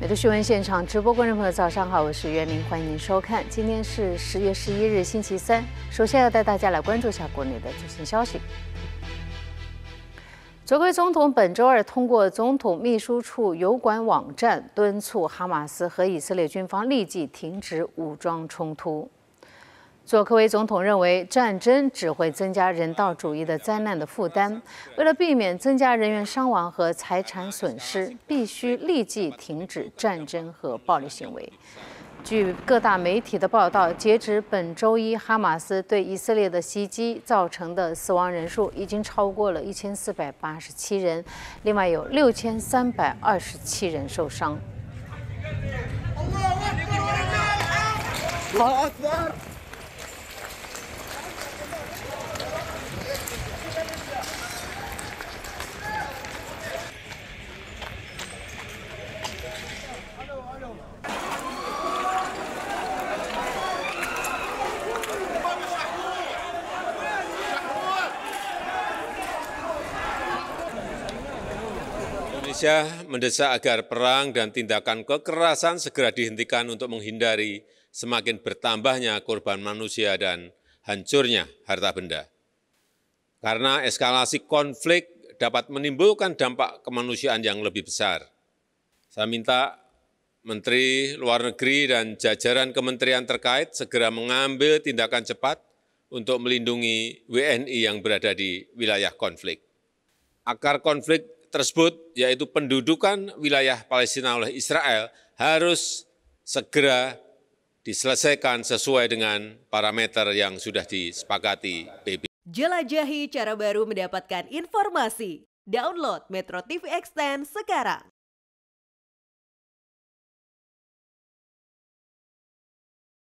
美度新闻现场直播，观众朋友早上好，我是袁凌，欢迎您收看。今天是十月十一日，星期三。首先要带大家来关注一下国内的最新消息。泽国总统本周二通过总统秘书处油管网站敦促哈马斯和以色列军方立即停止武装冲突。佐科维总统认为，战争只会增加人道主义的灾难的负担。为了避免增加人员伤亡和财产损失，必须立即停止战争和暴力行为。据各大媒体的报道，截止本周一，哈马斯对以色列的袭击造成的死亡人数已经超过了一千四百八十七人，另外有六千三百二十七人受伤。Indonesia mendesak agar perang dan tindakan kekerasan segera dihentikan untuk menghindari semakin bertambahnya korban manusia dan hancurnya harta benda. Karena eskalasi konflik dapat menimbulkan dampak kemanusiaan yang lebih besar. Saya minta Menteri Luar Negeri dan jajaran kementerian terkait segera mengambil tindakan cepat untuk melindungi WNI yang berada di wilayah konflik. Akar konflik tersebut, yaitu pendudukan wilayah Palestina oleh Israel, harus segera diselesaikan sesuai dengan parameter yang sudah disepakati PB. Jelajahi cara baru mendapatkan informasi. Download Metro TV Extend sekarang.